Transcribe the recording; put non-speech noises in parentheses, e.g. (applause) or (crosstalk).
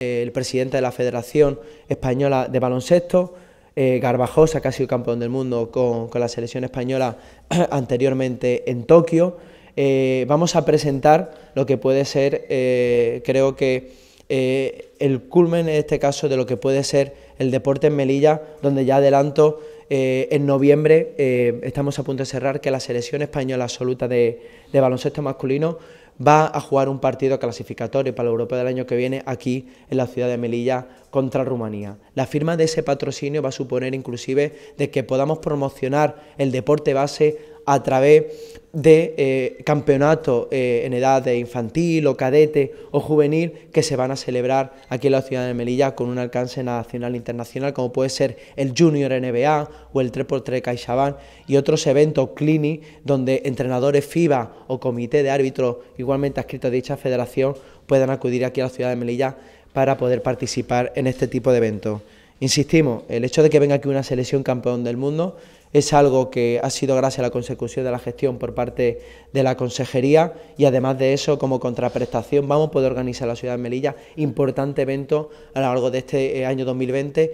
el presidente de la Federación Española de Baloncesto, eh, Garbajosa, que ha sido campeón del mundo con, la selección española (clears throat) anteriormente en Tokio. Eh, vamos a presentar lo que puede ser, eh, creo que el culmen en este caso de lo que puede ser el deporte en Melilla, donde ya adelanto, en noviembre estamos a punto de cerrar que la selección española absoluta de, de baloncesto masculino va a jugar un partido clasificatorio para la Europa del año que viene aquí en la ciudad de Melilla contra Rumanía. La firma de ese patrocinio va a suponer inclusive de que podamos promocionar el deporte base a través de eh, campeonatos eh, en edad infantil o cadete o juvenil que se van a celebrar aquí en la ciudad de Melilla con un alcance nacional e internacional como puede ser el Junior NBA o el 3x3 CaixaBank y otros eventos clini donde entrenadores FIBA o comité de árbitros igualmente adscritos a dicha federación puedan acudir aquí a la ciudad de Melilla para poder participar en este tipo de eventos. Insistimos, el hecho de que venga aquí una selección campeón del mundo es algo que ha sido gracias a la consecución de la gestión por parte de la consejería y además de eso, como contraprestación, vamos a poder organizar la ciudad de Melilla importante evento a lo largo de este eh, año 2020.